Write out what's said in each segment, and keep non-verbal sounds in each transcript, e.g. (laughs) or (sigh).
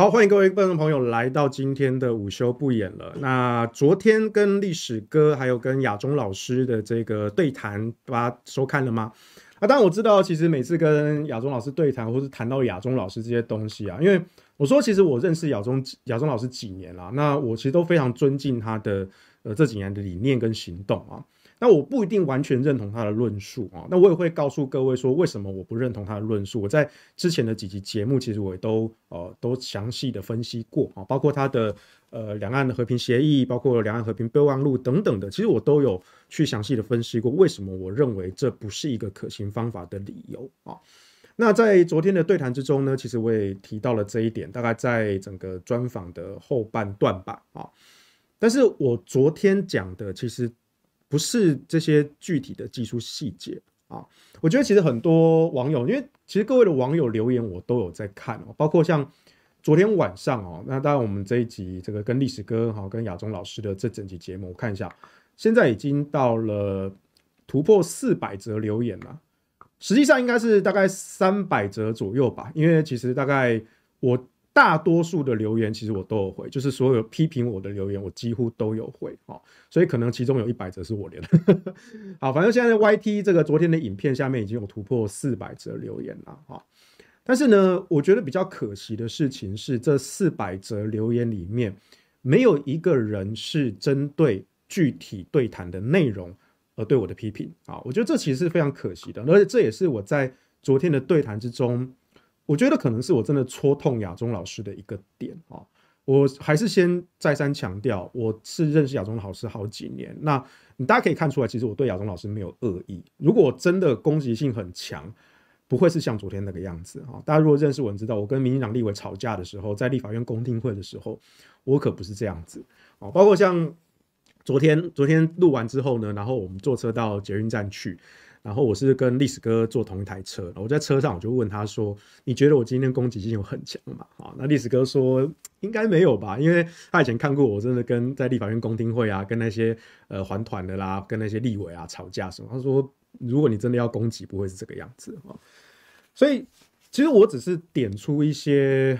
好，欢迎各位观众朋友来到今天的午休不演了。那昨天跟历史哥还有跟亚中老师的这个对谈，大家收看了吗？啊，当然我知道，其实每次跟亚中老师对谈，或是谈到亚中老师这些东西啊，因为我说，其实我认识亚中亚中老师几年了，那我其实都非常尊敬他的呃这几年的理念跟行动啊。那我不一定完全认同他的论述啊，那我也会告诉各位说，为什么我不认同他的论述。我在之前的几集节目，其实我都呃都详细的分析过啊，包括他的呃两岸的和平协议，包括两岸和平备忘录等等的，其实我都有去详细的分析过，为什么我认为这不是一个可行方法的理由啊。那在昨天的对谈之中呢，其实我也提到了这一点，大概在整个专访的后半段吧啊。但是我昨天讲的其实。不是这些具体的技术细节啊，我觉得其实很多网友，因为其实各位的网友留言我都有在看哦，包括像昨天晚上哦，那当然我们这一集这个跟历史哥哈跟亚中老师的这整集节目，我看一下，现在已经到了突破四百则留言了，实际上应该是大概三百则左右吧，因为其实大概我。大多数的留言其实我都有回，就是所有批评我的留言，我几乎都有回哦。所以可能其中有一百则是我连。(laughs) 好，反正现在 Y T 这个昨天的影片下面已经有突破四百则留言了哈，但是呢，我觉得比较可惜的事情是，这四百则留言里面没有一个人是针对具体对谈的内容而对我的批评啊，我觉得这其实非常可惜的，而且这也是我在昨天的对谈之中。我觉得可能是我真的戳痛亚中老师的一个点啊！我还是先再三强调，我是认识亚中老师好几年，那你大家可以看出来，其实我对亚中老师没有恶意。如果真的攻击性很强，不会是像昨天那个样子啊！大家如果认识我，知道我跟民进党立委吵架的时候，在立法院公听会的时候，我可不是这样子哦。包括像昨天，昨天录完之后呢，然后我们坐车到捷运站去。然后我是跟历史哥坐同一台车，我在车上我就问他说：“你觉得我今天攻击性有很强吗？”啊，那历史哥说：“应该没有吧，因为他以前看过我真的跟在立法院公听会啊，跟那些呃还团的啦，跟那些立委啊吵架什么。”他说：“如果你真的要攻击，不会是这个样子啊。”所以其实我只是点出一些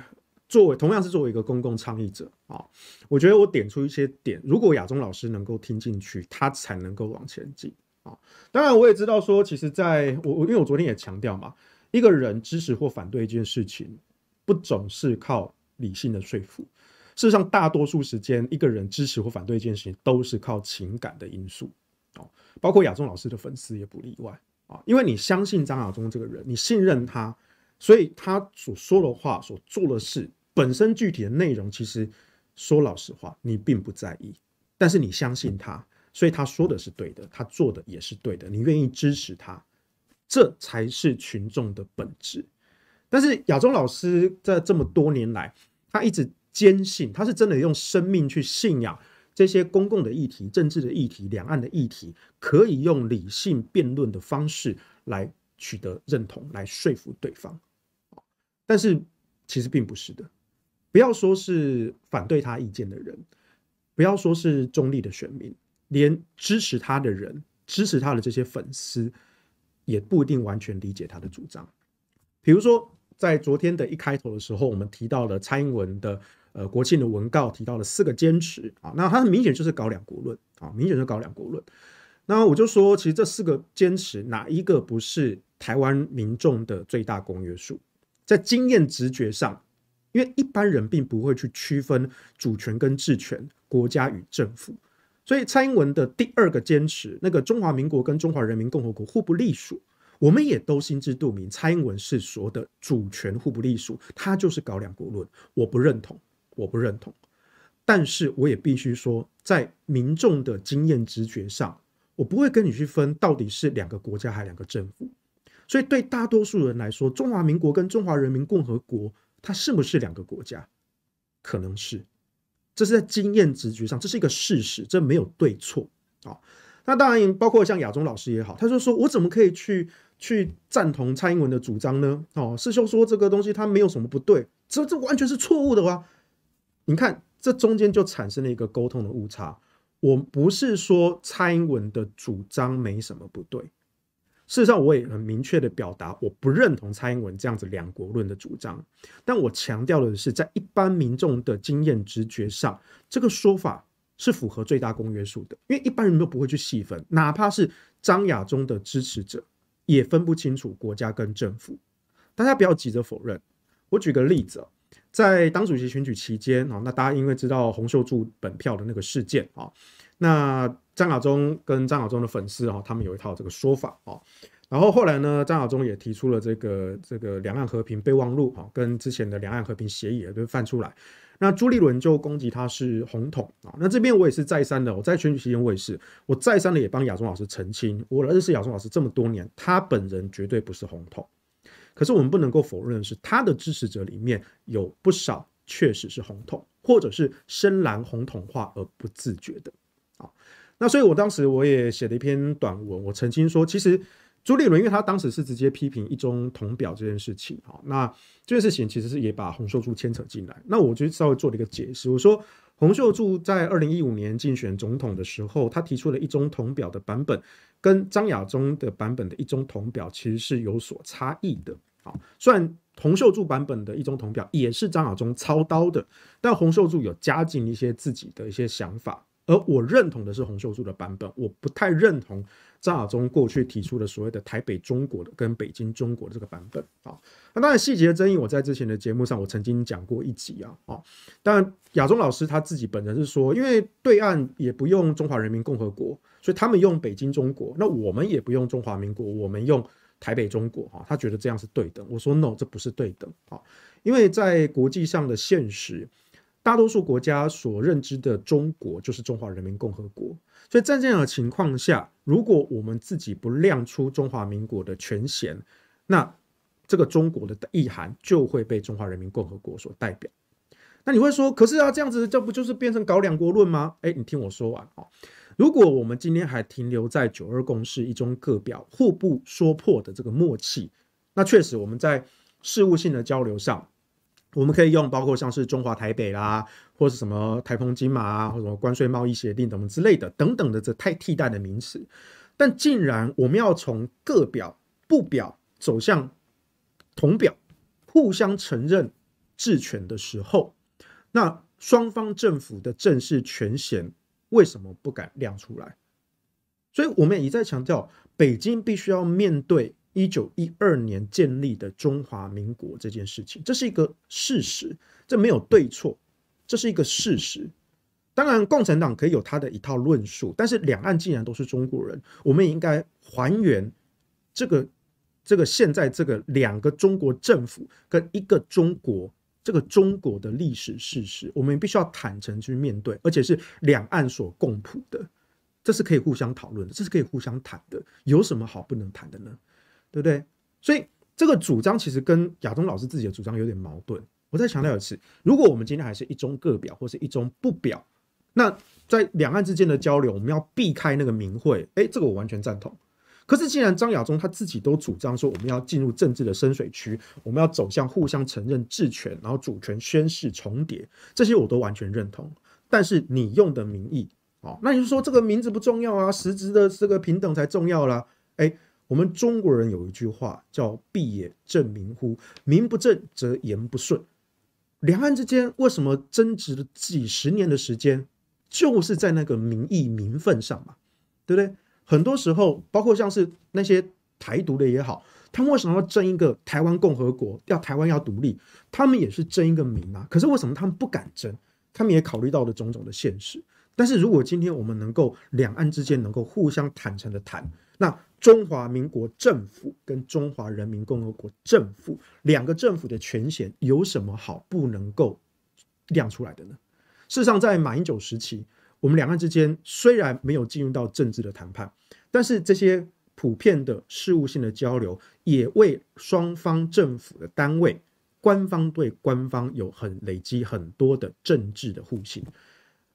作为，同样是作为一个公共倡议者啊，我觉得我点出一些点，如果亚中老师能够听进去，他才能够往前进。啊，当然我也知道说，其实在我我因为我昨天也强调嘛，一个人支持或反对一件事情，不总是靠理性的说服。事实上，大多数时间，一个人支持或反对一件事情，都是靠情感的因素。哦，包括亚中老师的粉丝也不例外啊，因为你相信张亚中这个人，你信任他，所以他所说的话、所做的事本身具体的内容，其实说老实话，你并不在意，但是你相信他。所以他说的是对的，他做的也是对的，你愿意支持他，这才是群众的本质。但是亚中老师在这么多年来，他一直坚信，他是真的用生命去信仰这些公共的议题、政治的议题、两岸的议题，可以用理性辩论的方式来取得认同，来说服对方。但是其实并不是的，不要说是反对他意见的人，不要说是中立的选民。连支持他的人、支持他的这些粉丝，也不一定完全理解他的主张。比如说，在昨天的一开头的时候，我们提到了蔡英文的呃国庆的文告，提到了四个坚持啊，那他很明显就是搞两国论啊，明显是搞两国论。那我就说，其实这四个坚持哪一个不是台湾民众的最大公约数？在经验直觉上，因为一般人并不会去区分主权跟治权、国家与政府。所以蔡英文的第二个坚持，那个中华民国跟中华人民共和国互不隶属，我们也都心知肚明。蔡英文是说的主权互不隶属，他就是搞两国论，我不认同，我不认同。但是我也必须说，在民众的经验直觉上，我不会跟你去分到底是两个国家还两个政府。所以对大多数人来说，中华民国跟中华人民共和国，它是不是两个国家？可能是。这是在经验直觉上，这是一个事实，这没有对错啊。那当然，包括像亚中老师也好，他就说：“我怎么可以去去赞同蔡英文的主张呢？”哦，师兄说这个东西他没有什么不对，这这完全是错误的哇！你看，这中间就产生了一个沟通的误差。我不是说蔡英文的主张没什么不对。事实上，我也很明确地表达，我不认同蔡英文这样子两国论的主张。但我强调的是，在一般民众的经验直觉上，这个说法是符合最大公约数的，因为一般人都不会去细分，哪怕是张亚中的支持者，也分不清楚国家跟政府。大家不要急着否认。我举个例子，在党主席选举期间啊，那大家因为知道洪秀柱本票的那个事件啊。那张亚中跟张亚中的粉丝哈，他们有一套这个说法啊。然后后来呢，张亚中也提出了这个这个两岸和平备忘录哦，跟之前的两岸和平协议都翻出来。那朱立伦就攻击他是红统啊。那这边我也是再三的，我在选举期间我也是，我再三的也帮亚中老师澄清。我认识亚中老师这么多年，他本人绝对不是红统。可是我们不能够否认的是，他的支持者里面有不少确实是红统，或者是深蓝红统化而不自觉的。那所以，我当时我也写了一篇短文。我曾经说，其实朱立伦，因为他当时是直接批评一中同表这件事情，好，那这件事情其实是也把洪秀柱牵扯进来。那我就稍微做了一个解释，我说洪秀柱在二零一五年竞选总统的时候，他提出了一中同表的版本，跟张亚中的版本的一中同表其实是有所差异的。啊，虽然洪秀柱版本的一中同表也是张亚中操刀的，但洪秀柱有加进一些自己的一些想法。而我认同的是洪秀柱的版本，我不太认同张亚中过去提出的所谓的“台北中国”的跟“北京中国”的这个版本啊。那当然细节争议，我在之前的节目上我曾经讲过一集啊啊。当然，亚中老师他自己本人是说，因为对岸也不用中华人民共和国，所以他们用“北京中国”，那我们也不用中华民国，我们用“台北中国”哈。他觉得这样是对等，我说 no，这不是对等啊，因为在国际上的现实。大多数国家所认知的中国就是中华人民共和国，所以在这样的情况下，如果我们自己不亮出中华民国的权衔，那这个中国的意涵就会被中华人民共和国所代表。那你会说，可是啊，这样子这不就是变成搞两国论吗？哎，你听我说完哦。如果我们今天还停留在九二共识、一中各表互不说破的这个默契，那确实我们在事务性的交流上。我们可以用包括像是中华台北啦，或是什么台风金啊，或者什么关税贸易协定等等之类的等等的这太替代的名词。但竟然我们要从各表不表走向同表，互相承认治权的时候，那双方政府的正式权限为什么不敢亮出来？所以我们也一再强调，北京必须要面对。一九一二年建立的中华民国这件事情，这是一个事实，这没有对错，这是一个事实。当然，共产党可以有他的一套论述，但是两岸既然都是中国人，我们也应该还原这个这个现在这个两个中国政府跟一个中国这个中国的历史事实，我们必须要坦诚去面对，而且是两岸所共谱的，这是可以互相讨论的，这是可以互相谈的，有什么好不能谈的呢？对不对？所以这个主张其实跟亚东老师自己的主张有点矛盾。我再强调一次，如果我们今天还是一中各表或是一中不表，那在两岸之间的交流，我们要避开那个名讳。哎，这个我完全赞同。可是既然张亚中他自己都主张说，我们要进入政治的深水区，我们要走向互相承认治权，然后主权宣誓重叠，这些我都完全认同。但是你用的名义，哦，那你就说这个名字不重要啊，实质的这个平等才重要啦。哎。我们中国人有一句话叫“必也正名乎”，名不正则言不顺。两岸之间为什么争执了几十年的时间，就是在那个民意民愤上嘛，对不对？很多时候，包括像是那些台独的也好，他们为什么要争一个台湾共和国，要台湾要独立，他们也是争一个名啊。可是为什么他们不敢争？他们也考虑到了种种的现实。但是如果今天我们能够两岸之间能够互相坦诚的谈。那中华民国政府跟中华人民共和国政府两个政府的权限有什么好不能够亮出来的呢？事实上，在马英九时期，我们两岸之间虽然没有进入到政治的谈判，但是这些普遍的事务性的交流，也为双方政府的单位、官方对官方有很累积很多的政治的互信。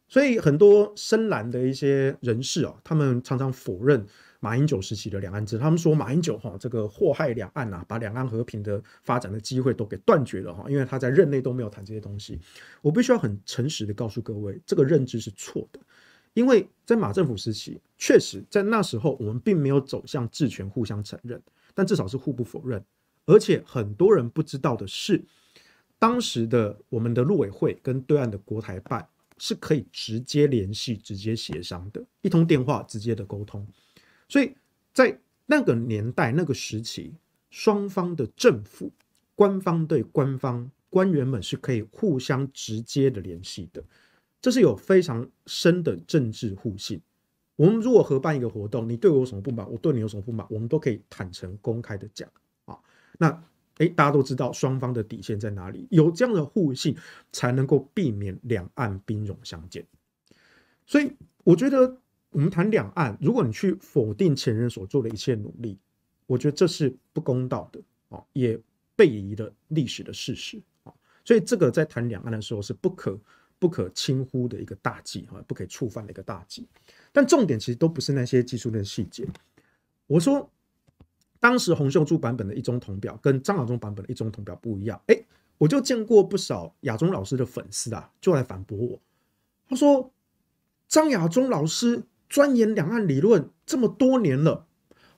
所以，很多深蓝的一些人士啊，他们常常否认。马英九时期的两岸制，他们说马英九哈这个祸害两岸呐，把两岸和平的发展的机会都给断绝了哈。因为他在任内都没有谈这些东西。我必须要很诚实的告诉各位，这个认知是错的。因为在马政府时期，确实在那时候我们并没有走向治权互相承认，但至少是互不否认。而且很多人不知道的是，当时的我们的陆委会跟对岸的国台办是可以直接联系、直接协商的，一通电话直接的沟通。所以在那个年代、那个时期，双方的政府、官方对官方、官员们是可以互相直接的联系的，这是有非常深的政治互信。我们如果合办一个活动，你对我有什么不满，我对你有什么不满，我们都可以坦诚公开的讲啊。那哎，大家都知道双方的底线在哪里，有这样的互信，才能够避免两岸兵戎相见。所以，我觉得。我们谈两岸，如果你去否定前人所做的一切努力，我觉得这是不公道的啊，也背离了历史的事实啊。所以这个在谈两岸的时候是不可不可轻忽的一个大忌啊，不可以触犯的一个大忌。但重点其实都不是那些技术的细节。我说当时洪秀柱版本的一中同表跟张雅忠版本的一中同表不一样，哎，我就见过不少亚中老师的粉丝啊，就来反驳我，他说张亚中老师。钻研两岸理论这么多年了，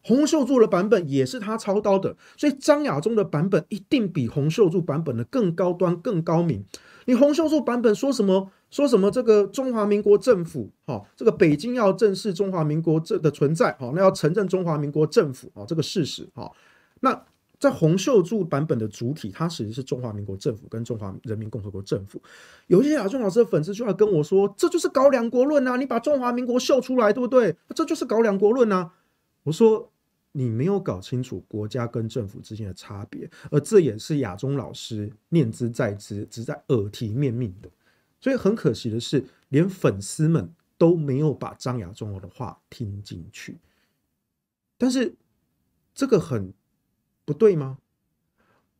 洪秀柱的版本也是他操刀的，所以张亚中的版本一定比洪秀柱版本的更高端、更高明。你洪秀柱版本说什么？说什么这个中华民国政府，好，这个北京要正视中华民国这的存在，好，那要承认中华民国政府哦，这个事实，好，那。在洪秀柱版本的主体，它其实是中华民国政府跟中华人民共和国政府。有一些亚中老师的粉丝就要跟我说：“这就是搞两国论啊！你把中华民国秀出来，对不对？这就是搞两国论啊！”我说：“你没有搞清楚国家跟政府之间的差别，而这也是亚中老师念之在兹，只在耳提面命的。所以很可惜的是，连粉丝们都没有把张亚中的话听进去。但是这个很……不对吗？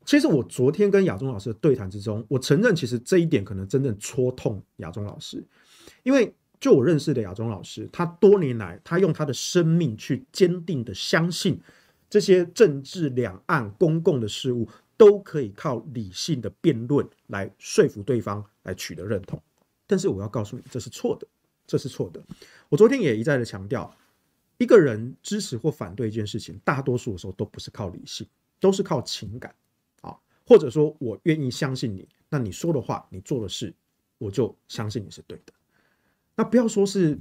其实我昨天跟亚中老师的对谈之中，我承认，其实这一点可能真正戳痛亚中老师，因为就我认识的亚中老师，他多年来他用他的生命去坚定的相信，这些政治两岸公共的事物都可以靠理性的辩论来说服对方来取得认同。但是我要告诉你，这是错的，这是错的。我昨天也一再的强调。一个人支持或反对一件事情，大多数的时候都不是靠理性，都是靠情感啊，或者说我愿意相信你，那你说的话、你做的事，我就相信你是对的。那不要说是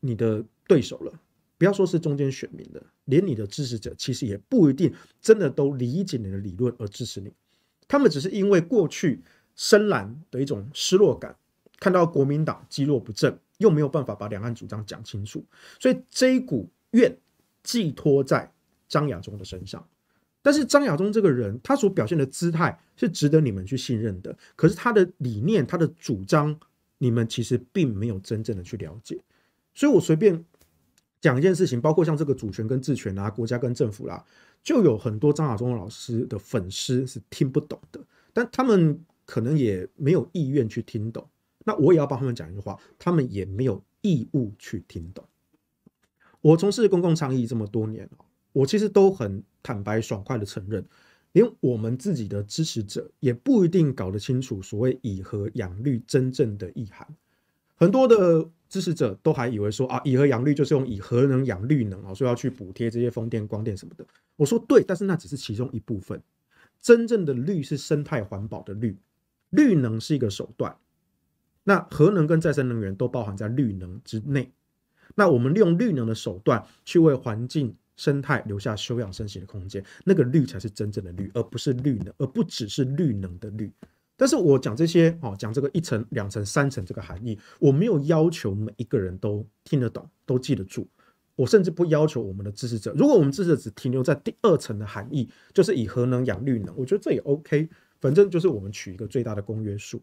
你的对手了，不要说是中间选民了，连你的支持者其实也不一定真的都理解你的理论而支持你，他们只是因为过去深蓝的一种失落感，看到国民党积弱不振。又没有办法把两岸主张讲清楚，所以这一股怨寄托在张亚中的身上。但是张亚中这个人，他所表现的姿态是值得你们去信任的。可是他的理念、他的主张，你们其实并没有真正的去了解。所以我随便讲一件事情，包括像这个主权跟治权啊，国家跟政府啦，就有很多张亚中老师的粉丝是听不懂的，但他们可能也没有意愿去听懂。那我也要帮他们讲一句话，他们也没有义务去听懂。我从事公共倡议这么多年我其实都很坦白爽快的承认，连我们自己的支持者也不一定搞得清楚所谓“以和养绿”真正的意涵。很多的支持者都还以为说啊，“以和养绿”就是用以核能养绿能啊，说要去补贴这些风电、光电什么的。我说对，但是那只是其中一部分，真正的“绿”是生态环保的“绿”，绿能是一个手段。那核能跟再生能源都包含在绿能之内，那我们利用绿能的手段去为环境生态留下休养生息的空间，那个绿才是真正的绿，而不是绿能，而不只是绿能的绿。但是我讲这些哦，讲这个一层、两层、三层这个含义，我没有要求每一个人都听得懂、都记得住，我甚至不要求我们的支持者，如果我们支持者只停留在第二层的含义，就是以核能养绿能，我觉得这也 OK，反正就是我们取一个最大的公约数。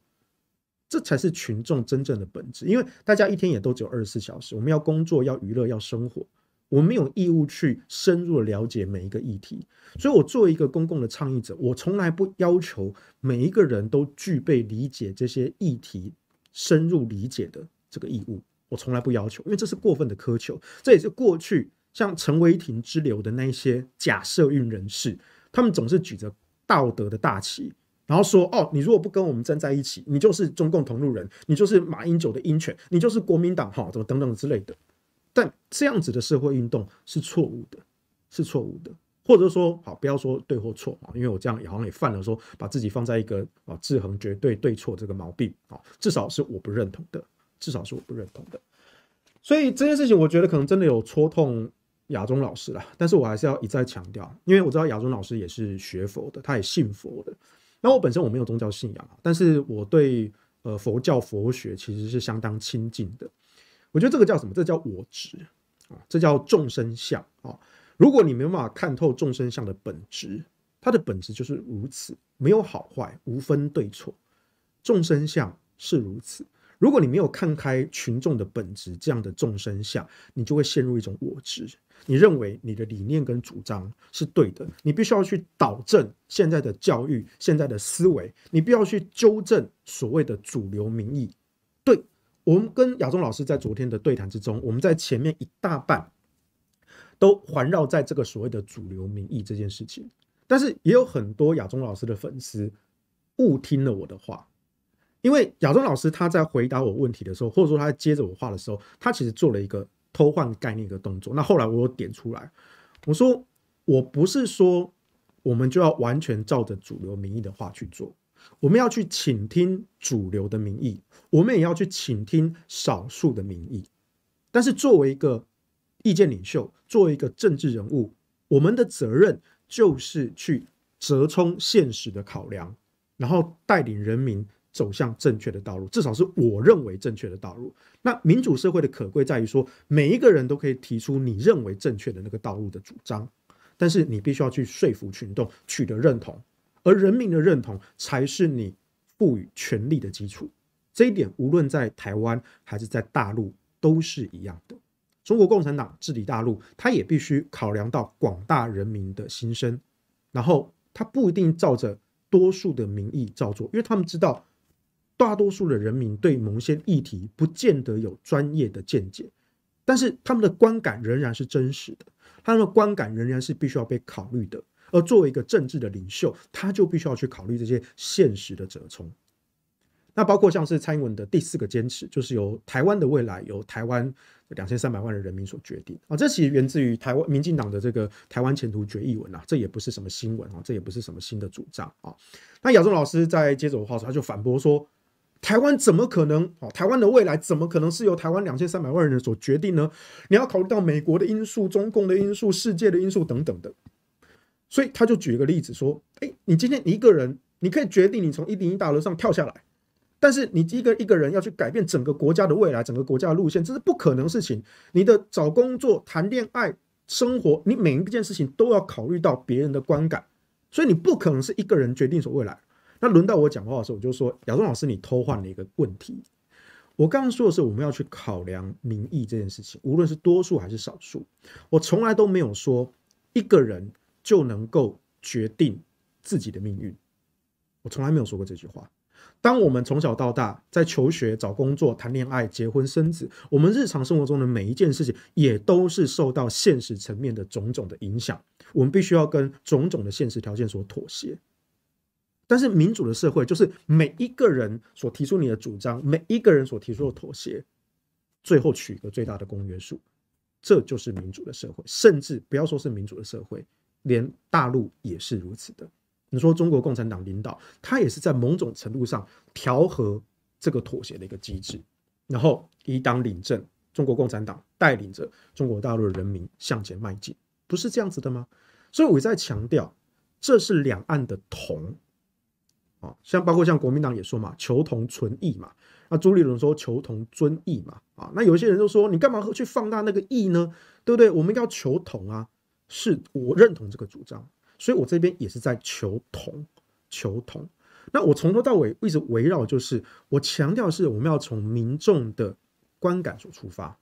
这才是群众真正的本质，因为大家一天也都只有二十四小时，我们要工作、要娱乐、要生活，我们有义务去深入了解每一个议题。所以，我作为一个公共的倡议者，我从来不要求每一个人都具备理解这些议题、深入理解的这个义务，我从来不要求，因为这是过分的苛求。这也是过去像陈伟霆之流的那些假设运人士，他们总是举着道德的大旗。然后说哦，你如果不跟我们站在一起，你就是中共同路人，你就是马英九的鹰犬，你就是国民党哈，怎么等等之类的。但这样子的社会运动是错误的，是错误的。或者说好，不要说对或错啊，因为我这样也好像也犯了说把自己放在一个啊，制衡绝对对错这个毛病啊。至少是我不认同的，至少是我不认同的。所以这件事情，我觉得可能真的有戳痛亚中老师了。但是我还是要一再强调，因为我知道亚中老师也是学佛的，他也信佛的。那我本身我没有宗教信仰啊，但是我对呃佛教佛学其实是相当亲近的。我觉得这个叫什么？这叫我执啊，这叫众生相啊。如果你没办法看透众生相的本质，它的本质就是如此，没有好坏，无分对错，众生相是如此。如果你没有看开群众的本质，这样的众生相，你就会陷入一种我执。你认为你的理念跟主张是对的，你必须要去导正现在的教育、现在的思维，你必要去纠正所谓的主流民意。对我们跟亚中老师在昨天的对谈之中，我们在前面一大半都环绕在这个所谓的主流民意这件事情，但是也有很多亚中老师的粉丝误听了我的话。因为雅中老师他在回答我问题的时候，或者说他在接着我话的时候，他其实做了一个偷换概念的动作。那后来我有点出来，我说我不是说我们就要完全照着主流民意的话去做，我们要去倾听主流的民意，我们也要去倾听少数的民意。但是作为一个意见领袖，作为一个政治人物，我们的责任就是去折冲现实的考量，然后带领人民。走向正确的道路，至少是我认为正确的道路。那民主社会的可贵在于说，每一个人都可以提出你认为正确的那个道路的主张，但是你必须要去说服群众，取得认同，而人民的认同才是你赋予权力的基础。这一点无论在台湾还是在大陆都是一样的。中国共产党治理大陆，他也必须考量到广大人民的心声，然后他不一定照着多数的民意照做，因为他们知道。大多数的人民对某些议题不见得有专业的见解，但是他们的观感仍然是真实的，他们的观感仍然是必须要被考虑的。而作为一个政治的领袖，他就必须要去考虑这些现实的折冲。那包括像是蔡英文的第四个坚持，就是由台湾的未来由台湾两千三百万的人民所决定啊。这其实源自于台湾民进党的这个“台湾前途决议文”啊，这也不是什么新闻啊，这也不是什么新的主张啊。那亚中老师在接着话时，他就反驳说。台湾怎么可能？哦，台湾的未来怎么可能是由台湾两千三百万人所决定呢？你要考虑到美国的因素、中共的因素、世界的因素等等的。所以他就举一个例子说：，哎，你今天你一个人，你可以决定你从一零一大楼上跳下来，但是你一个一个人要去改变整个国家的未来、整个国家的路线，这是不可能事情。你的找工作、谈恋爱、生活，你每一件事情都要考虑到别人的观感，所以你不可能是一个人决定所未来。那轮到我讲话的时候，我就说：“亚东老师，你偷换了一个问题。我刚刚说的是，我们要去考量民意这件事情，无论是多数还是少数。我从来都没有说一个人就能够决定自己的命运。我从来没有说过这句话。当我们从小到大，在求学、找工作、谈恋爱、结婚、生子，我们日常生活中的每一件事情，也都是受到现实层面的种种的影响。我们必须要跟种种的现实条件所妥协。”但是民主的社会就是每一个人所提出你的主张，每一个人所提出的妥协，最后取一个最大的公约数，这就是民主的社会。甚至不要说是民主的社会，连大陆也是如此的。你说中国共产党领导，他也是在某种程度上调和这个妥协的一个机制，然后以党领政，中国共产党带领着中国大陆的人民向前迈进，不是这样子的吗？所以我在强调，这是两岸的同。啊，像包括像国民党也说嘛，求同存异嘛。那朱立伦说求同尊异嘛。啊，那有一些人就说你干嘛去放大那个异呢？对不对？我们要求同啊，是我认同这个主张，所以我这边也是在求同，求同。那我从头到尾一直围绕就是，我强调是我们要从民众的观感所出发，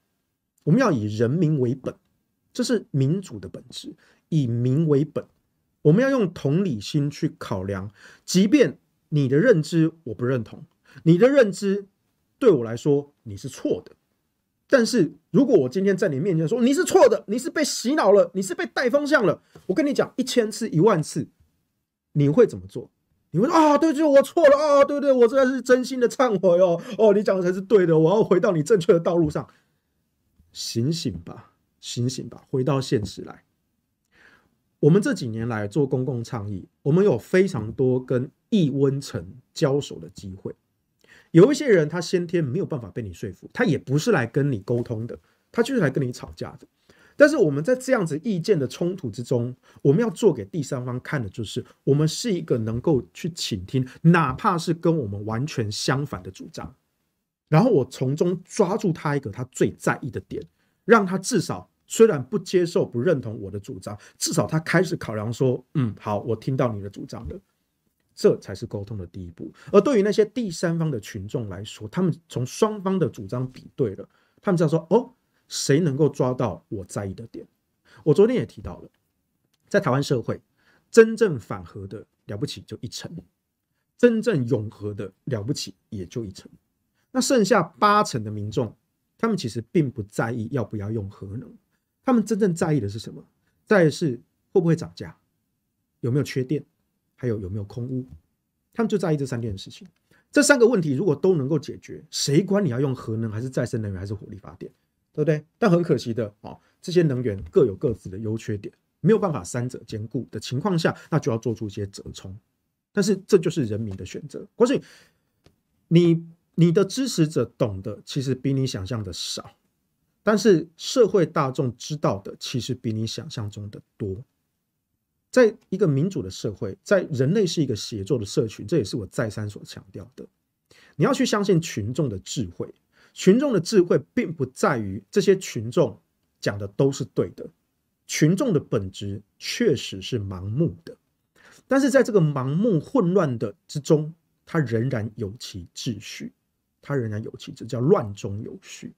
我们要以人民为本，这是民主的本质，以民为本，我们要用同理心去考量，即便。你的认知我不认同，你的认知对我来说你是错的。但是如果我今天在你面前说你是错的，你是被洗脑了，你是被带风向了，我跟你讲一千次一万次，你会怎么做？你会啊？对对，我错了啊！对对，我这是真心的忏悔哦哦，你讲的才是对的，我要回到你正确的道路上。醒醒吧，醒醒吧，回到现实来。我们这几年来做公共倡议，我们有非常多跟易温层交手的机会。有一些人他先天没有办法被你说服，他也不是来跟你沟通的，他就是来跟你吵架的。但是我们在这样子意见的冲突之中，我们要做给第三方看的就是，我们是一个能够去倾听，哪怕是跟我们完全相反的主张，然后我从中抓住他一个他最在意的点，让他至少。虽然不接受、不认同我的主张，至少他开始考量说：“嗯，好，我听到你的主张了。”这才是沟通的第一步。而对于那些第三方的群众来说，他们从双方的主张比对了，他们道说：“哦，谁能够抓到我在意的点？”我昨天也提到了，在台湾社会，真正反核的了不起就一成，真正永和的了不起也就一成。那剩下八成的民众，他们其实并不在意要不要用核能。他们真正在意的是什么？在的是会不会涨价？有没有缺电？还有有没有空屋，他们就在意这三件事情。这三个问题如果都能够解决，谁管你要用核能还是再生能源还是火力发电，对不对？但很可惜的哦，这些能源各有各自的优缺点，没有办法三者兼顾的情况下，那就要做出一些折衷。但是这就是人民的选择。所以你你的支持者懂的其实比你想象的少。但是社会大众知道的，其实比你想象中的多。在一个民主的社会，在人类是一个协作的社群，这也是我再三所强调的。你要去相信群众的智慧，群众的智慧并不在于这些群众讲的都是对的。群众的本质确实是盲目的，但是在这个盲目混乱的之中，它仍然有其秩序，它仍然有其这叫乱中有序。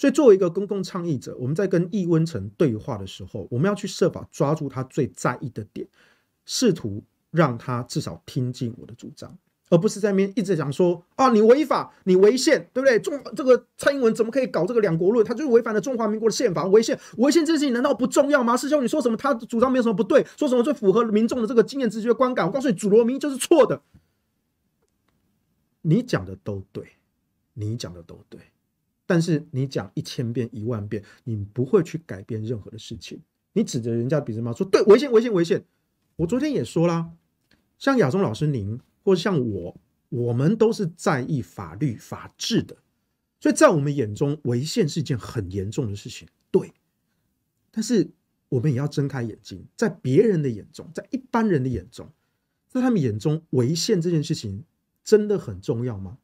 所以，作为一个公共倡议者，我们在跟易温城对话的时候，我们要去设法抓住他最在意的点，试图让他至少听进我的主张，而不是在面一直讲说啊，你违法，你违宪，对不对？中这个蔡英文怎么可以搞这个两国论？他就是违反了中华民国的宪法，违宪，违宪这件事情难道不重要吗？师兄，你说什么？他主张没有什么不对，说什么最符合民众的这个经验直觉观感？我告诉你，主流民意就是错的。你讲的都对，你讲的都对。但是你讲一千遍一万遍，你不会去改变任何的事情。你指着人家鼻子骂说：“对，违宪违宪违宪！”我昨天也说了，像亚中老师您，或者像我，我们都是在意法律法治的，所以在我们眼中，违宪是一件很严重的事情。对，但是我们也要睁开眼睛，在别人的眼中，在一般人的眼中，在他们眼中，违宪这件事情真的很重要吗？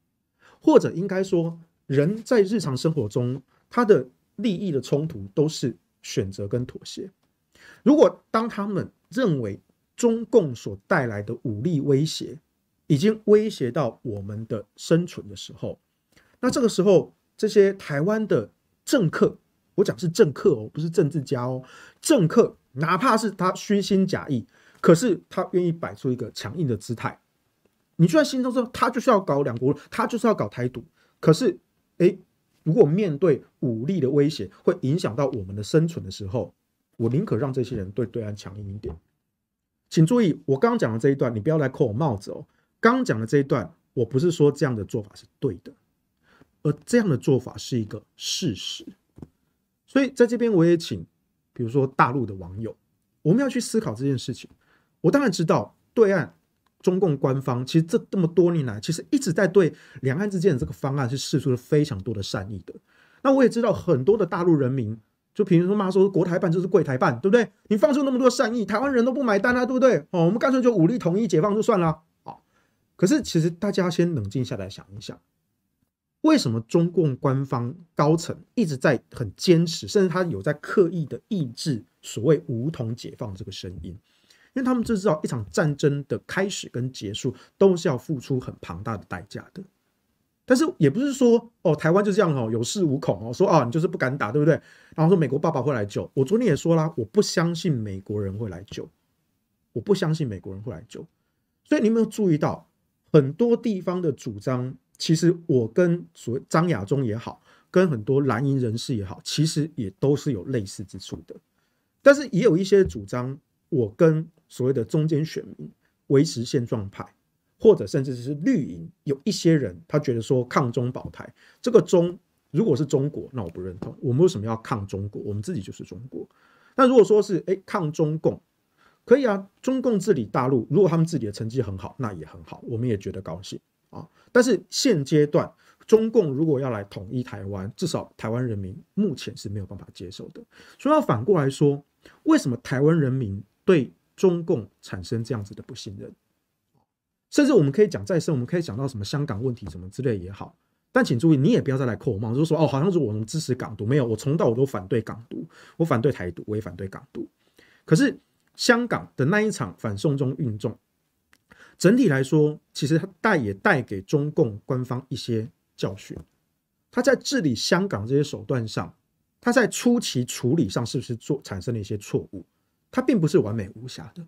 或者应该说？人在日常生活中，他的利益的冲突都是选择跟妥协。如果当他们认为中共所带来的武力威胁已经威胁到我们的生存的时候，那这个时候，这些台湾的政客，我讲是政客哦，不是政治家哦，政客，哪怕是他虚心假意，可是他愿意摆出一个强硬的姿态。你就在心中说他就是要搞两国他就是要搞台独，可是。诶，如果面对武力的威胁，会影响到我们的生存的时候，我宁可让这些人对对岸强硬一点。请注意，我刚刚讲的这一段，你不要来扣我帽子哦。刚讲的这一段，我不是说这样的做法是对的，而这样的做法是一个事实。所以在这边，我也请，比如说大陆的网友，我们要去思考这件事情。我当然知道对岸。中共官方其实这这么多年来，其实一直在对两岸之间的这个方案是示出了非常多的善意的。那我也知道很多的大陆人民，就譬如说嘛，说国台办就是跪台办，对不对？你放出那么多善意，台湾人都不买单啊，对不对？哦，我们干脆就武力统一解放就算了哦，可是其实大家先冷静下来想一想，为什么中共官方高层一直在很坚持，甚至他有在刻意的抑制所谓武统解放这个声音？因为他们就知道一场战争的开始跟结束都是要付出很庞大的代价的，但是也不是说哦，台湾就这样哦，有恃无恐哦，说啊，你就是不敢打，对不对？然后说美国爸爸会来救。我昨天也说了，我不相信美国人会来救，我不相信美国人会来救。所以你有没有注意到很多地方的主张？其实我跟所谓张亚中也好，跟很多蓝营人士也好，其实也都是有类似之处的。但是也有一些主张。我跟所谓的中间选民、维持现状派，或者甚至是绿营，有一些人，他觉得说抗中保台，这个中如果是中国，那我不认同。我们为什么要抗中国？我们自己就是中国。那如果说是哎抗中共，可以啊。中共治理大陆，如果他们自己的成绩很好，那也很好，我们也觉得高兴啊。但是现阶段，中共如果要来统一台湾，至少台湾人民目前是没有办法接受的。所以要反过来说，为什么台湾人民？对中共产生这样子的不信任，甚至我们可以讲再生，我们可以讲到什么香港问题什么之类也好。但请注意，你也不要再来扣帽子说哦，好像是我们支持港独，没有，我从到我都反对港独，我反对台独，我也反对港独。可是香港的那一场反送中运动，整体来说，其实它带也带给中共官方一些教训。他在治理香港这些手段上，他在初期处理上是不是做产生了一些错误？它并不是完美无瑕的，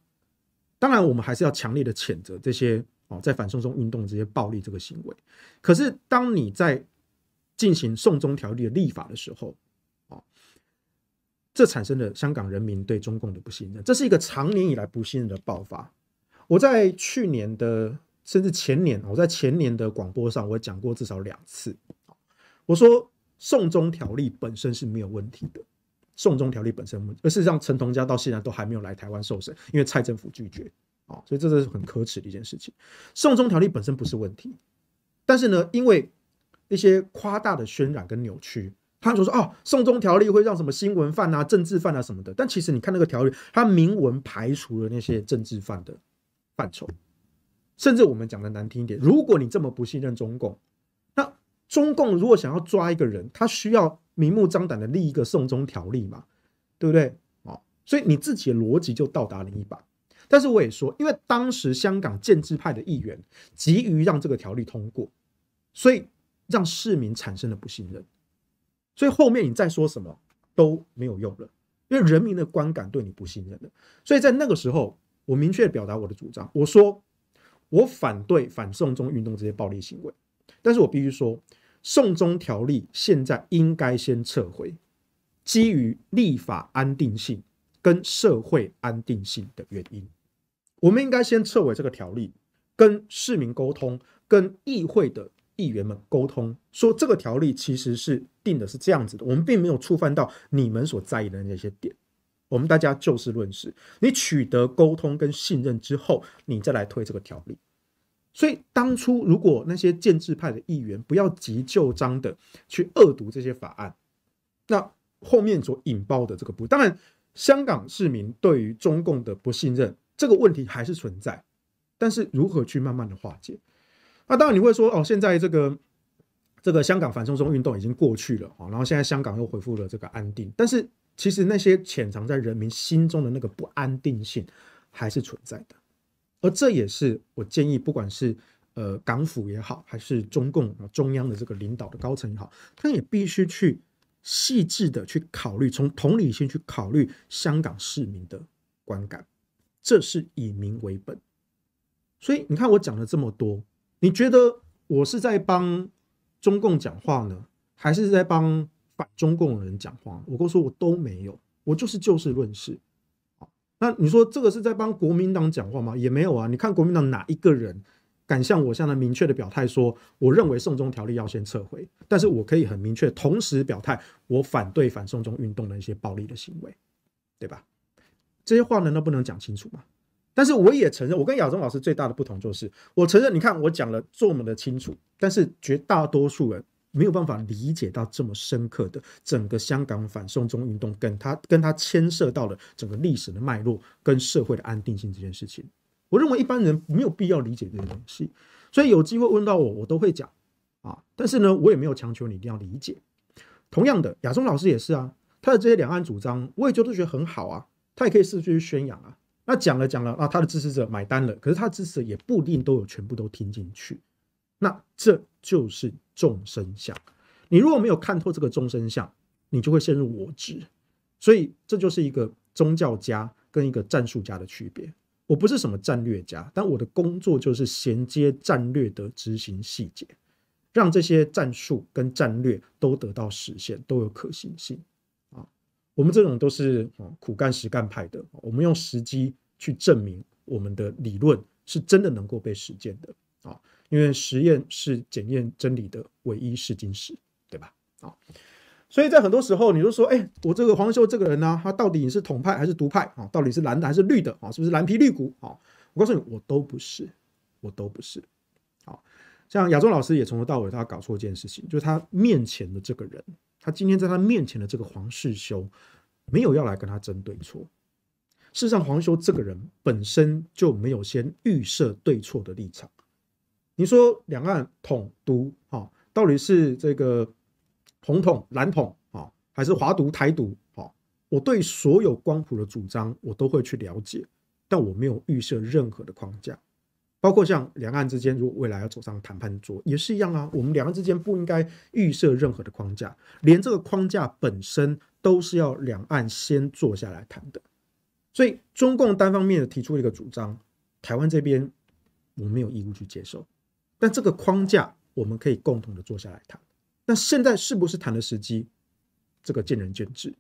当然我们还是要强烈的谴责这些哦，在反送中运动这些暴力这个行为。可是当你在进行送中条例的立法的时候，哦，这产生了香港人民对中共的不信任，这是一个长年以来不信任的爆发。我在去年的甚至前年，我在前年的广播上，我也讲过至少两次。我说送中条例本身是没有问题的。送中条例本身，而事实上，陈同佳到现在都还没有来台湾受审，因为蔡政府拒绝啊，所以这是很可耻的一件事情。送中条例本身不是问题，但是呢，因为一些夸大的渲染跟扭曲，他就说哦，送中条例会让什么新闻犯啊、政治犯啊什么的。但其实你看那个条例，它明文排除了那些政治犯的范畴，甚至我们讲的难听一点，如果你这么不信任中共。中共如果想要抓一个人，他需要明目张胆的立一个送终条例嘛？对不对？哦，所以你自己的逻辑就到达另一把。但是我也说，因为当时香港建制派的议员急于让这个条例通过，所以让市民产生了不信任，所以后面你再说什么都没有用了，因为人民的观感对你不信任了。所以在那个时候，我明确表达我的主张，我说我反对反送中运动这些暴力行为，但是我必须说。送中条例现在应该先撤回，基于立法安定性跟社会安定性的原因，我们应该先撤回这个条例，跟市民沟通，跟议会的议员们沟通，说这个条例其实是定的是这样子的，我们并没有触犯到你们所在意的那些点。我们大家就事论事，你取得沟通跟信任之后，你再来推这个条例。所以当初如果那些建制派的议员不要急就章的去恶毒这些法案，那后面所引爆的这个不，当然香港市民对于中共的不信任这个问题还是存在，但是如何去慢慢的化解？那当然你会说哦，现在这个这个香港反送中运动已经过去了啊，然后现在香港又恢复了这个安定，但是其实那些潜藏在人民心中的那个不安定性还是存在的。而这也是我建议，不管是呃港府也好，还是中共中央的这个领导的高层也好，他也必须去细致的去考虑，从同理心去考虑香港市民的观感，这是以民为本。所以你看我讲了这么多，你觉得我是在帮中共讲话呢，还是在帮反中共的人讲话？我跟说，我都没有，我就是就事论事。那你说这个是在帮国民党讲话吗？也没有啊！你看国民党哪一个人敢向我向他明确的表态说，我认为送中条例要先撤回？但是我可以很明确同时表态，我反对反送中运动的一些暴力的行为，对吧？这些话难道不能讲清楚吗？但是我也承认，我跟亚中老师最大的不同就是，我承认，你看我讲了这么的清楚，但是绝大多数人。没有办法理解到这么深刻的整个香港反送中运动，跟它跟它牵涉到了整个历史的脉络跟社会的安定性这件事情。我认为一般人没有必要理解这些东西，所以有机会问到我，我都会讲啊。但是呢，我也没有强求你一定要理解。同样的，亚中老师也是啊，他的这些两岸主张，我也觉得觉得很好啊，他也可以试着去宣扬啊。那讲了讲了，那他的支持者买单了，可是他的支持者也不一定都有全部都听进去。那这就是众生相。你如果没有看透这个众生相，你就会陷入我执。所以，这就是一个宗教家跟一个战术家的区别。我不是什么战略家，但我的工作就是衔接战略的执行细节，让这些战术跟战略都得到实现，都有可行性啊。我们这种都是苦干实干派的，我们用时机去证明我们的理论是真的能够被实践的啊。因为实验是检验真理的唯一试金石，对吧？啊，所以在很多时候，你就说，哎，我这个黄修这个人呢，他到底是统派还是独派啊？到底是蓝的还是绿的啊？是不是蓝皮绿骨啊？我告诉你，我都不是，我都不是。好，像亚中老师也从头到尾他搞错一件事情，就是他面前的这个人，他今天在他面前的这个黄世修，没有要来跟他争对错。事实上，黄修这个人本身就没有先预设对错的立场。你说两岸统独啊，到底是这个红统蓝统啊，还是华独台独？好，我对所有光谱的主张，我都会去了解，但我没有预设任何的框架。包括像两岸之间，如果未来要走上谈判桌，也是一样啊。我们两岸之间不应该预设任何的框架，连这个框架本身都是要两岸先坐下来谈的。所以，中共单方面的提出一个主张，台湾这边我没有义务去接受。但这个框架，我们可以共同的坐下来谈。那现在是不是谈的时机，这个见仁见智。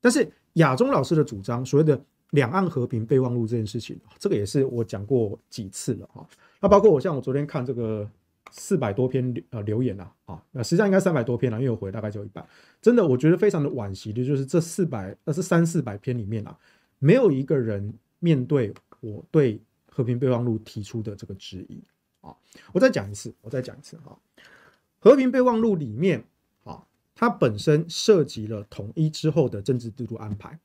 但是亚中老师的主张，所谓的两岸和平备忘录这件事情，这个也是我讲过几次了哈。那包括我像我昨天看这个四百多篇呃留言啊，啊，那实际上应该三百多篇了，因为我回大概就有一百。真的，我觉得非常的惋惜的就是这四百那是三四百篇里面啊，没有一个人面对我对和平备忘录提出的这个质疑。啊，我再讲一次，我再讲一次哦，和平备忘录》里面啊，它本身涉及了统一之后的政治制度安排。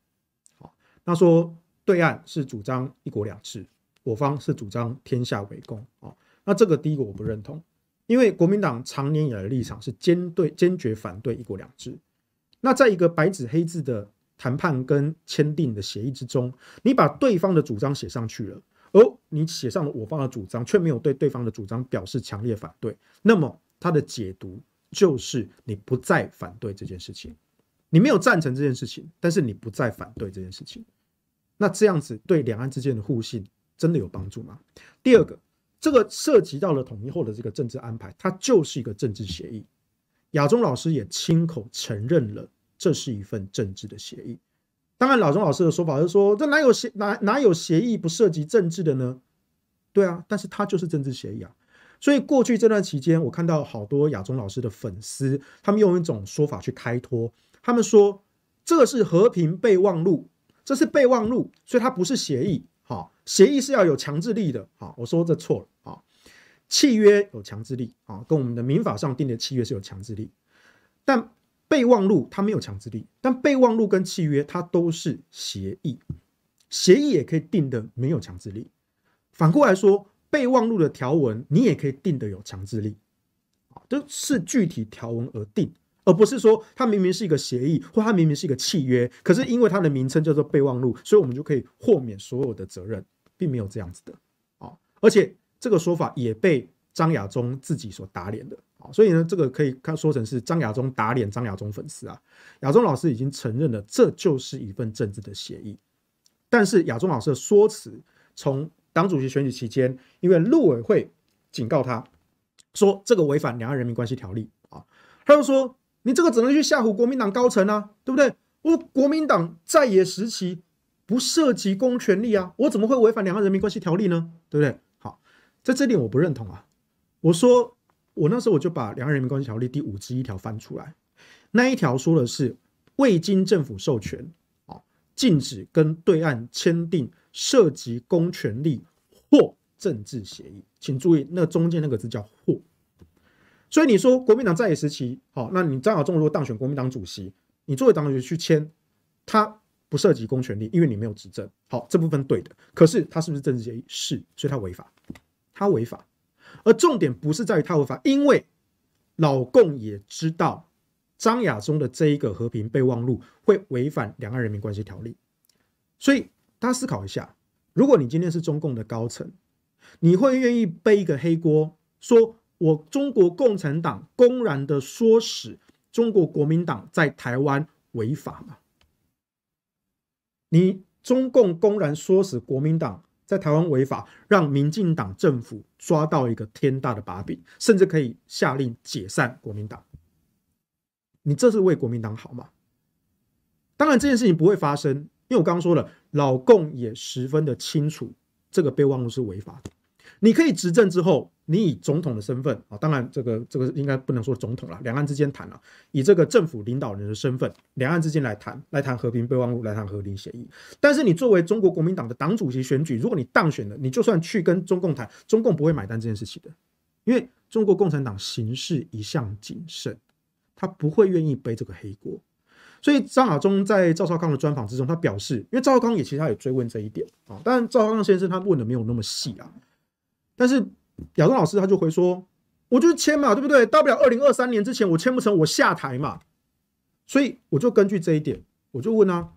好，那说对岸是主张一国两制，我方是主张天下为公啊。那这个第一个我不认同，因为国民党长年以来的立场是坚对坚决反对一国两制。那在一个白纸黑字的谈判跟签订的协议之中，你把对方的主张写上去了。哦，你写上了我方的主张，却没有对对方的主张表示强烈反对，那么他的解读就是你不再反对这件事情，你没有赞成这件事情，但是你不再反对这件事情，那这样子对两岸之间的互信真的有帮助吗？第二个，这个涉及到了统一后的这个政治安排，它就是一个政治协议。亚中老师也亲口承认了，这是一份政治的协议。当然，老钟老师的说法是说，这哪有协哪哪有协议不涉及政治的呢？对啊，但是它就是政治协议啊。所以过去这段期间，我看到好多亚中老师的粉丝，他们用一种说法去开脱，他们说这是和平备忘录，这是备忘录，所以它不是协议。好，协议是要有强制力的。好，我说这错了。好，契约有强制力啊，跟我们的民法上订的契约是有强制力，但。备忘录它没有强制力，但备忘录跟契约它都是协议，协议也可以定的没有强制力。反过来说，备忘录的条文你也可以定的有强制力，啊，都是具体条文而定，而不是说它明明是一个协议或它明明是一个契约，可是因为它的名称叫做备忘录，所以我们就可以豁免所有的责任，并没有这样子的啊，而且这个说法也被。张亚中自己所打脸的啊，所以呢，这个可以看说成是张亚中打脸张亚中粉丝啊。亚中老师已经承认了，这就是一份政治的协议。但是亚中老师的说辞，从党主席选举期间，因为陆委会警告他说这个违反两岸人民关系条例啊，他就说你这个只能去吓唬国民党高层啊，对不对？我国民党在野时期不涉及公权力啊，我怎么会违反两岸人民关系条例呢？对不对？好，在这点我不认同啊。我说，我那时候我就把《两岸人民关系条例》第五十一条翻出来，那一条说的是未经政府授权，啊，禁止跟对岸签订涉及公权力或政治协议。请注意，那中间那个字叫“或”。所以你说国民党在野时期，好，那你张晓忠如果当选国民党主席，你作为党主席去签，他不涉及公权力，因为你没有执政，好，这部分对的。可是他是不是政治协议？是，所以他违法，他违法。而重点不是在于他违法，因为老共也知道张亚中的这一个和平备忘录会违反《两岸人民关系条例》，所以大家思考一下：如果你今天是中共的高层，你会愿意背一个黑锅，说我中国共产党公然的唆使中国国民党在台湾违法吗？你中共公然唆使国民党？在台湾违法，让民进党政府抓到一个天大的把柄，甚至可以下令解散国民党。你这是为国民党好吗？当然这件事情不会发生，因为我刚刚说了，老共也十分的清楚这个备忘录是违法的。你可以执政之后。你以总统的身份啊，当然这个这个应该不能说总统了。两岸之间谈了，以这个政府领导人的身份，两岸之间来谈，来谈和平备忘录，来谈和平协议。但是你作为中国国民党的党主席选举，如果你当选了，你就算去跟中共谈，中共不会买单这件事情的，因为中国共产党行事一向谨慎，他不会愿意背这个黑锅。所以张亚中在赵少康的专访之中，他表示，因为赵少康也其实也追问这一点啊，但赵少康先生他问的没有那么细啊，但是。亚中老师他就回说：“我就签嘛，对不对？大不了二零二三年之前我签不成，我下台嘛。所以我就根据这一点，我就问啊：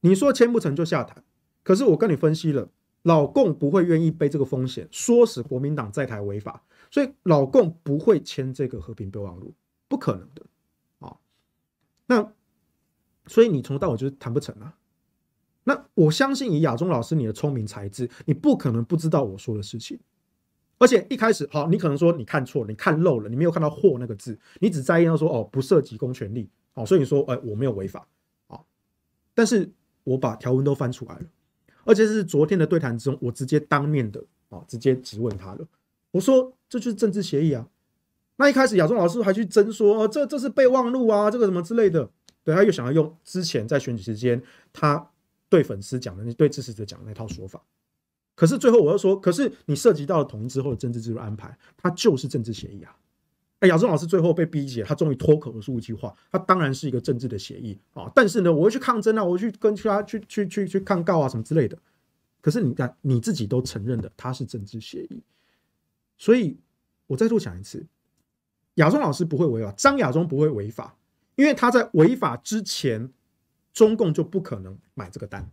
你说签不成就下台？可是我跟你分析了，老共不会愿意背这个风险，唆使国民党在台违法，所以老共不会签这个和平备忘录，不可能的啊。那所以你从到尾就是谈不成啊。”那我相信以亚中老师你的聪明才智，你不可能不知道我说的事情。”而且一开始好，你可能说你看错了，你看漏了，你没有看到“货”那个字，你只在意他说哦不涉及公权力哦，所以你说哎我没有违法啊，但是我把条文都翻出来了，而且是昨天的对谈之中，我直接当面的啊直接质问他了，我说这就是政治协议啊，那一开始亚中老师还去争说哦这这是备忘录啊，这个什么之类的，对他又想要用之前在选举时间他对粉丝讲的、对支持者讲的那套说法。可是最后我要说，可是你涉及到了统一之后的政治制度安排，它就是政治协议啊。哎，亚中老师最后被逼急了，他终于脱口而出一句话：，他当然是一个政治的协议啊。但是呢，我会去抗争啊，我去跟其他去去去去抗告啊，什么之类的。可是你看你自己都承认的，它是政治协议。所以我再度讲一次，亚中老师不会违法，张亚中不会违法，因为他在违法之前，中共就不可能买这个单。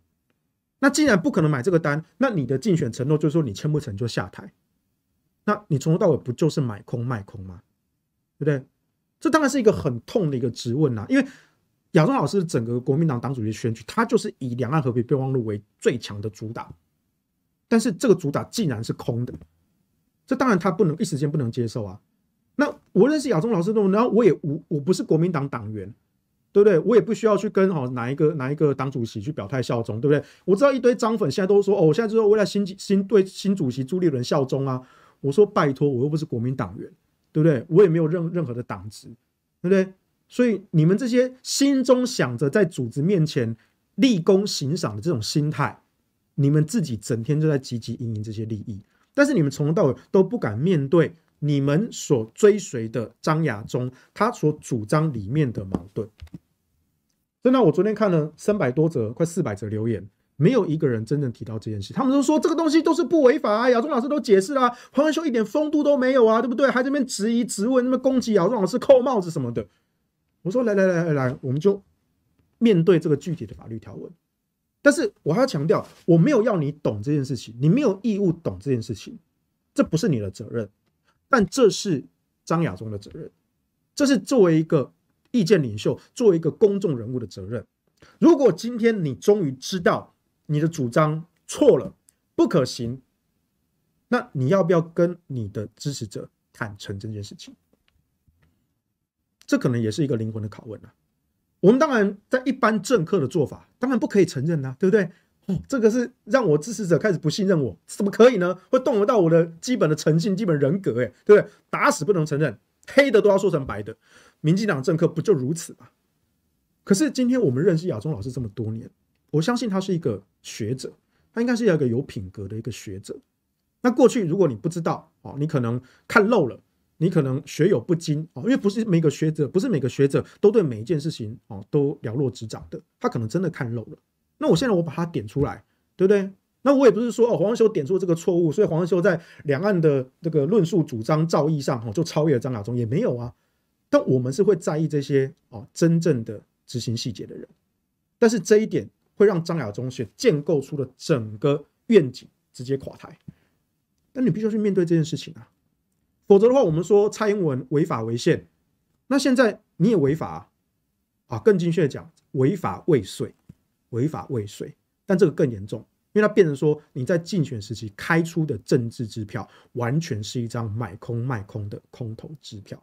那既然不可能买这个单，那你的竞选承诺就是说你签不成就下台，那你从头到尾不就是买空卖空吗？对不对？这当然是一个很痛的一个质问啊！因为亚中老师整个国民党党主席选举，他就是以两岸和平备忘录为最强的主打，但是这个主打竟然是空的，这当然他不能一时间不能接受啊！那我认识亚中老师，那么然后我也我我不是国民党党员。对不对？我也不需要去跟哦哪一个哪一个党主席去表态效忠，对不对？我知道一堆张粉现在都说哦，我现在就是为了新新对新主席朱立伦效忠啊。我说拜托，我又不是国民党员，对不对？我也没有任任何的党职，对不对？所以你们这些心中想着在组织面前立功行赏的这种心态，你们自己整天就在积极营营这些利益，但是你们从头到尾都不敢面对你们所追随的张亚中他所主张里面的矛盾。所以呢，我昨天看了三百多则，快四百则留言，没有一个人真正提到这件事。他们都说这个东西都是不违法，亚中老师都解释了，黄文秀一点风度都没有啊，对不对？还这边质疑、质问、那么攻击亚中老师、扣帽子什么的。我说来来来来来，我们就面对这个具体的法律条文。但是我还要强调，我没有要你懂这件事情，你没有义务懂这件事情，这不是你的责任，但这是张亚中的责任，这是作为一个。意见领袖作为一个公众人物的责任，如果今天你终于知道你的主张错了、不可行，那你要不要跟你的支持者坦诚这件事情？这可能也是一个灵魂的拷问啊！我们当然在一般政客的做法，当然不可以承认呐，对不对？哦，这个是让我支持者开始不信任我，怎么可以呢？会动摇到我的基本的诚信、基本人格，哎，对不对？打死不能承认，黑的都要说成白的。民进党政客不就如此吗？可是今天我们认识亚中老师这么多年，我相信他是一个学者，他应该是一个有品格的一个学者。那过去如果你不知道哦，你可能看漏了，你可能学有不精哦，因为不是每个学者，不是每个学者都对每一件事情哦都了若指掌的，他可能真的看漏了。那我现在我把他点出来，对不对？那我也不是说哦，黄仁秀点出这个错误，所以黄仁秀在两岸的这个论述主张造诣上哦就超越了张亚中，也没有啊。但我们是会在意这些哦真正的执行细节的人，但是这一点会让张亚中选建构出的整个愿景直接垮台。但你必须要去面对这件事情啊，否则的话，我们说蔡英文违法违宪，那现在你也违法啊，更精确的讲，违法未遂，违法未遂，但这个更严重，因为它变成说你在竞选时期开出的政治支票，完全是一张买空卖空的空头支票。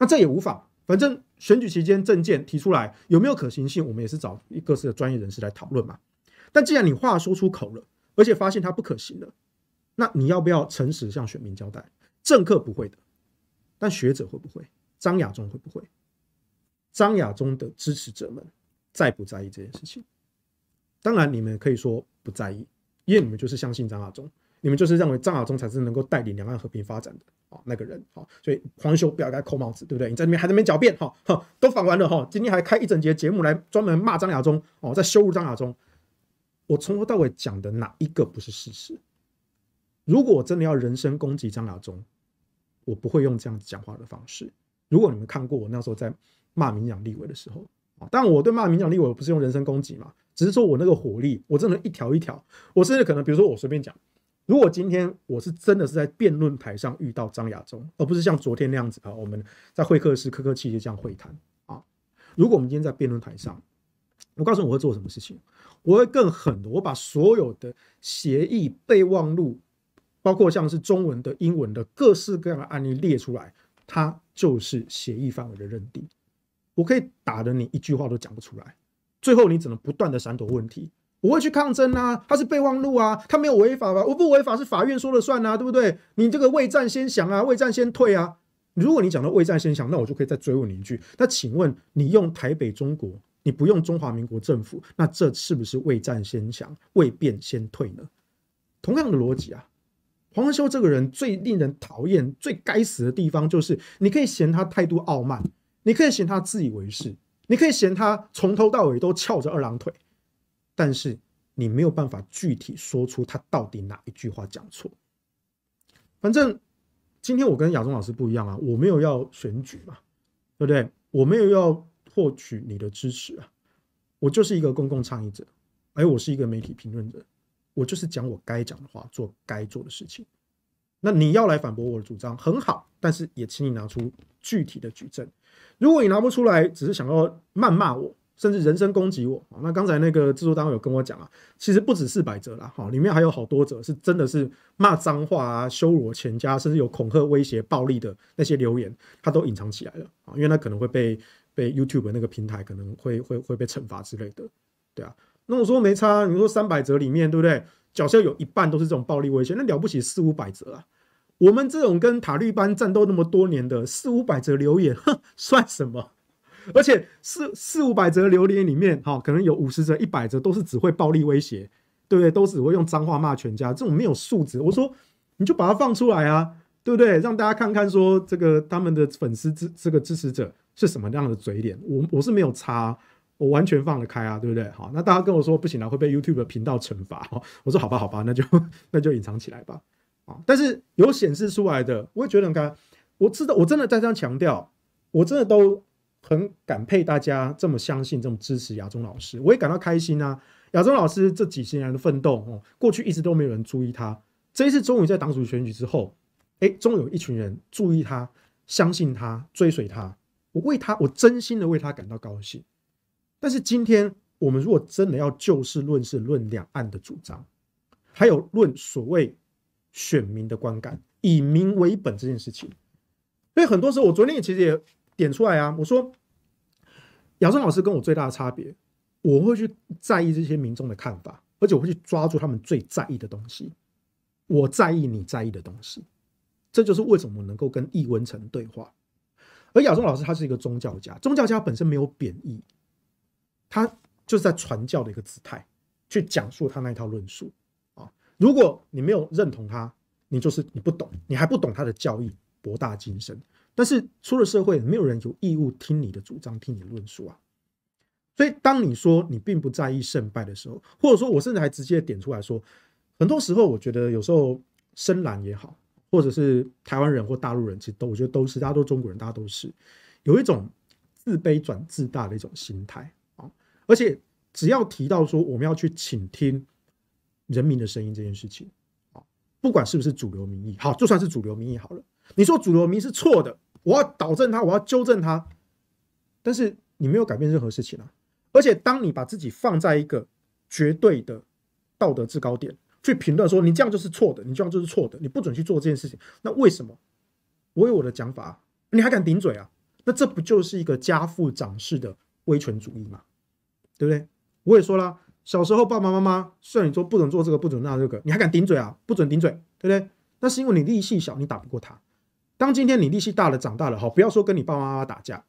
那这也无法，反正选举期间政见提出来有没有可行性，我们也是找各式的专业人士来讨论嘛。但既然你话说出口了，而且发现它不可行了，那你要不要诚实向选民交代？政客不会的，但学者会不会？张亚中会不会？张亚中的支持者们在不在意这件事情？当然，你们可以说不在意，因为你们就是相信张亚中。你们就是认为张亚中才是能够带领两岸和平发展的啊那个人，啊，所以黄修不要他扣帽子，对不对？你在那边还在那边狡辩，哈，都反完了，哈，今天还开一整节节目来专门骂张亚中，哦，在羞辱张亚中。我从头到尾讲的哪一个不是事实？如果我真的要人身攻击张亚中，我不会用这样子讲话的方式。如果你们看过我那时候在骂民调立委的时候，啊，但我对骂民调立委我不是用人身攻击嘛，只是说我那个火力，我真的一条一条，我甚至可能比如说我随便讲。如果今天我是真的是在辩论台上遇到张亚中，而不是像昨天那样子啊，我们在会客室客客气气这样会谈啊。如果我们今天在辩论台上，我告诉你我会做什么事情，我会更狠的，我把所有的协议备忘录，包括像是中文的、英文的各式各样的案例列出来，它就是协议范围的认定。我可以打得你一句话都讲不出来，最后你只能不断的闪躲问题。我会去抗争啊！他是备忘录啊，他没有违法吧？我不违法，是法院说了算啊，对不对？你这个未战先降啊，未战先退啊！如果你讲到未战先降，那我就可以再追问你一句：那请问你用台北中国，你不用中华民国政府，那这是不是未战先降、未变先退呢？同样的逻辑啊，黄文秀这个人最令人讨厌、最该死的地方，就是你可以嫌他态度傲慢，你可以嫌他自以为是，你可以嫌他从头到尾都翘着二郎腿。但是你没有办法具体说出他到底哪一句话讲错。反正今天我跟亚中老师不一样啊，我没有要选举嘛，对不对？我没有要获取你的支持啊，我就是一个公共倡议者，而我是一个媒体评论者，我就是讲我该讲的话，做该做的事情。那你要来反驳我的主张，很好，但是也请你拿出具体的举证。如果你拿不出来，只是想要谩骂我。甚至人身攻击我，那刚才那个制作单位有跟我讲啊，其实不止四百折啦，哈，里面还有好多折，是真的是骂脏话啊、辱我全家，甚至有恐吓、威胁、暴力的那些留言，他都隐藏起来了啊，因为他可能会被被 YouTube 那个平台可能会会会被惩罚之类的，对啊，那我说没差，你说三百折里面，对不对？脚下有一半都是这种暴力威胁，那了不起四五百折啊？我们这种跟塔利班战斗那么多年的四五百折留言，哼，算什么？而且四四五百则榴莲里面，哈，可能有五十则、一百则都是只会暴力威胁，对不对？都只会用脏话骂全家，这种没有素质。我说，你就把它放出来啊，对不对？让大家看看，说这个他们的粉丝支这个支持者是什么样的嘴脸。我我是没有查，我完全放得开啊，对不对？好，那大家跟我说不行了，会被 YouTube 频道惩罚。我说好吧好吧，那就 (laughs) 那就隐藏起来吧。啊，但是有显示出来的，我也觉得很尴尬。我知道，我真的在这样强调，我真的都。很感佩大家这么相信、这么支持亚中老师，我也感到开心啊！亚中老师这几十年的奋斗哦，过去一直都没有人注意他，这一次终于在党主席选举之后，哎，终有一群人注意他、相信他、追随他。我为他，我真心的为他感到高兴。但是今天我们如果真的要就事论事、论两岸的主张，还有论所谓选民的观感、以民为本这件事情，所以很多时候我昨天其实也。点出来啊！我说，雅正老师跟我最大的差别，我会去在意这些民众的看法，而且我会去抓住他们最在意的东西。我在意你在意的东西，这就是为什么我能够跟易文成对话。而雅正老师他是一个宗教家，宗教家本身没有贬义，他就是在传教的一个姿态，去讲述他那一套论述啊。如果你没有认同他，你就是你不懂，你还不懂他的教义博大精深。但是出了社会，没有人有义务听你的主张，听你论述啊。所以当你说你并不在意胜败的时候，或者说我甚至还直接点出来说，很多时候我觉得有时候深蓝也好，或者是台湾人或大陆人，其实都我觉得都是大家都中国人，大家都是有一种自卑转自大的一种心态啊。而且只要提到说我们要去倾听人民的声音这件事情啊，不管是不是主流民意，好，就算是主流民意好了，你说主流民意是错的。我要导正他，我要纠正他，但是你没有改变任何事情啊！而且当你把自己放在一个绝对的道德制高点去评论说你这样就是错的，你这样就是错的，你不准去做这件事情，那为什么？我有我的讲法，你还敢顶嘴啊？那这不就是一个家父长势的威权主义吗？对不对？我也说了，小时候爸爸妈妈虽然说不准做这个，不准那那个，你还敢顶嘴啊？不准顶嘴，对不对？那是因为你力气小，你打不过他。当今天你力气大了，长大了，好，不要说跟你爸爸妈妈打架，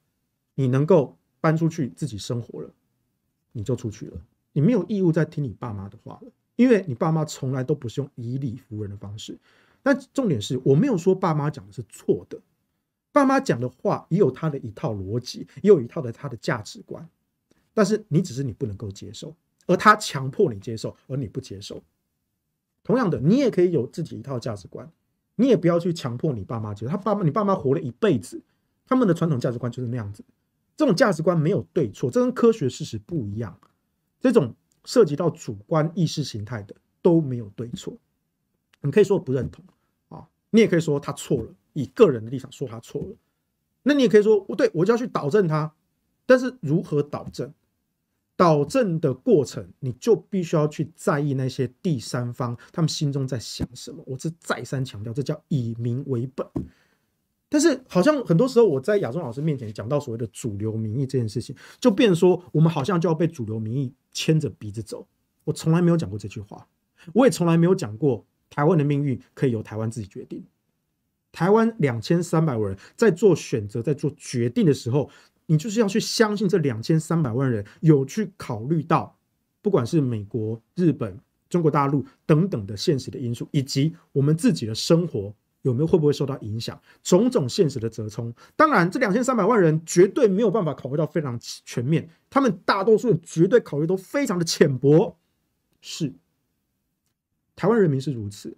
你能够搬出去自己生活了，你就出去了。你没有义务再听你爸妈的话了，因为你爸妈从来都不是用以理服人的方式。但重点是我没有说爸妈讲的是错的，爸妈讲的话也有他的一套逻辑，也有一套的他的价值观。但是你只是你不能够接受，而他强迫你接受，而你不接受。同样的，你也可以有自己一套价值观。你也不要去强迫你爸妈，其实他爸妈、你爸妈活了一辈子，他们的传统价值观就是那样子。这种价值观没有对错，这跟科学事实不一样。这种涉及到主观意识形态的都没有对错，你可以说不认同啊，你也可以说他错了，以个人的立场说他错了，那你也可以说我对我就要去导正他，但是如何导正？导正的过程，你就必须要去在意那些第三方，他们心中在想什么。我是再三强调，这叫以民为本。但是，好像很多时候我在亚中老师面前讲到所谓的主流民意这件事情，就变说我们好像就要被主流民意牵着鼻子走。我从来没有讲过这句话，我也从来没有讲过台湾的命运可以由台湾自己决定。台湾两千三百万人在做选择、在做决定的时候。你就是要去相信这两千三百万人有去考虑到，不管是美国、日本、中国大陆等等的现实的因素，以及我们自己的生活有没有会不会受到影响，种种现实的折冲。当然，这两千三百万人绝对没有办法考虑到非常全面，他们大多数绝对考虑都非常的浅薄。是，台湾人民是如此，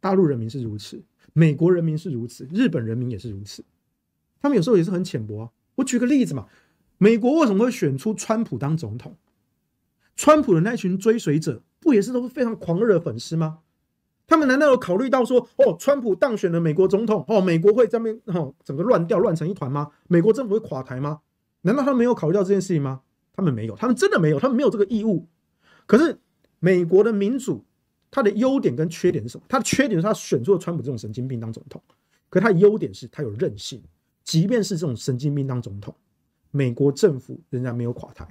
大陆人民是如此，美国人民是如此，日本人民也是如此，他们有时候也是很浅薄啊。我举个例子嘛，美国为什么会选出川普当总统？川普的那群追随者不也是都是非常狂热的粉丝吗？他们难道有考虑到说，哦，川普当选了美国总统，哦，美国会这边哦整个乱掉，乱成一团吗？美国政府会垮台吗？难道他没有考虑到这件事情吗？他们没有，他们真的没有，他们没有这个义务。可是美国的民主，它的优点跟缺点是什么？它的缺点是他选出了川普这种神经病当总统，可它的优点是它有韧性。即便是这种神经病当总统，美国政府仍然没有垮台，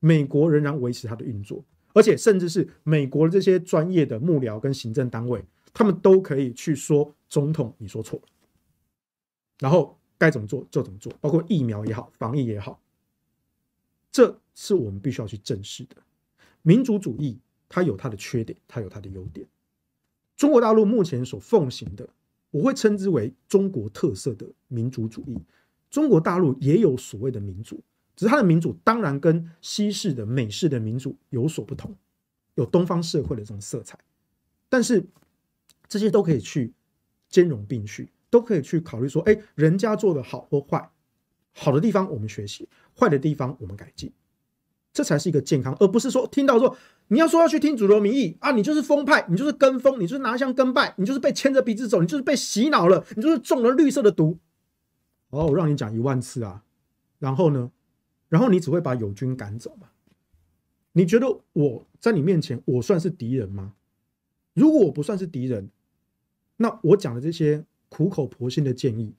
美国仍然维持它的运作，而且甚至是美国的这些专业的幕僚跟行政单位，他们都可以去说总统你说错了，然后该怎么做就怎么做，包括疫苗也好，防疫也好，这是我们必须要去正视的。民主主义它有它的缺点，它有它的优点。中国大陆目前所奉行的。我会称之为中国特色的民族主义。中国大陆也有所谓的民主，只是它的民主当然跟西式的、美式的民主有所不同，有东方社会的这种色彩。但是这些都可以去兼容并蓄，都可以去考虑说：哎，人家做的好或坏，好的地方我们学习，坏的地方我们改进，这才是一个健康，而不是说听到说。你要说要去听主流民意啊，你就是风派，你就是跟风，你就是拿枪跟拜，你就是被牵着鼻子走，你就是被洗脑了，你就是中了绿色的毒。哦，我让你讲一万次啊，然后呢，然后你只会把友军赶走嘛？你觉得我在你面前我算是敌人吗？如果我不算是敌人，那我讲的这些苦口婆心的建议，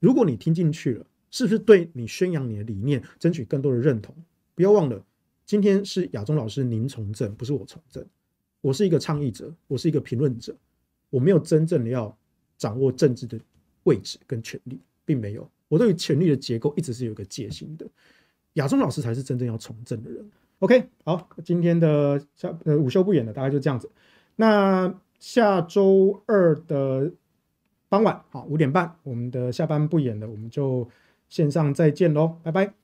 如果你听进去了，是不是对你宣扬你的理念，争取更多的认同？不要忘了。今天是亚中老师您从政，不是我从政。我是一个倡议者，我是一个评论者，我没有真正的要掌握政治的位置跟权力，并没有。我对于权力的结构一直是有一个戒心的。亚中老师才是真正要从政的人。OK，好，今天的下呃午休不演了，大概就这样子。那下周二的傍晚，好五点半，我们的下班不演了，我们就线上再见喽，拜拜。